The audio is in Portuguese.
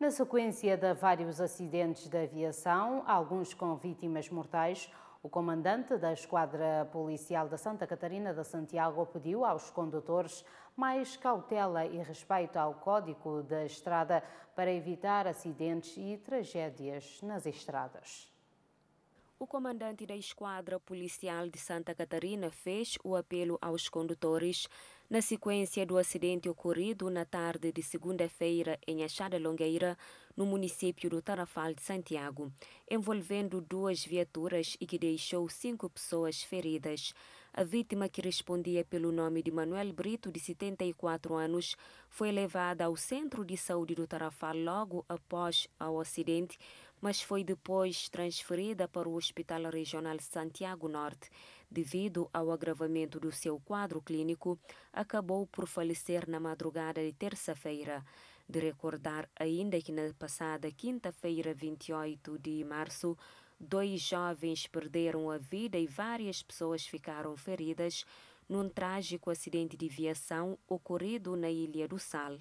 Na sequência de vários acidentes de aviação, alguns com vítimas mortais, o comandante da Esquadra Policial da Santa Catarina de Santiago pediu aos condutores mais cautela e respeito ao código da estrada para evitar acidentes e tragédias nas estradas. O comandante da Esquadra Policial de Santa Catarina fez o apelo aos condutores na sequência do acidente ocorrido na tarde de segunda-feira em Achada Longueira, no município do Tarafal de Santiago, envolvendo duas viaturas e que deixou cinco pessoas feridas. A vítima, que respondia pelo nome de Manuel Brito, de 74 anos, foi levada ao centro de saúde do Tarafal logo após o acidente, mas foi depois transferida para o Hospital Regional Santiago Norte. Devido ao agravamento do seu quadro clínico, a acabou por falecer na madrugada de terça-feira. De recordar ainda que na passada quinta-feira, 28 de março, dois jovens perderam a vida e várias pessoas ficaram feridas num trágico acidente de viação ocorrido na Ilha do Sal.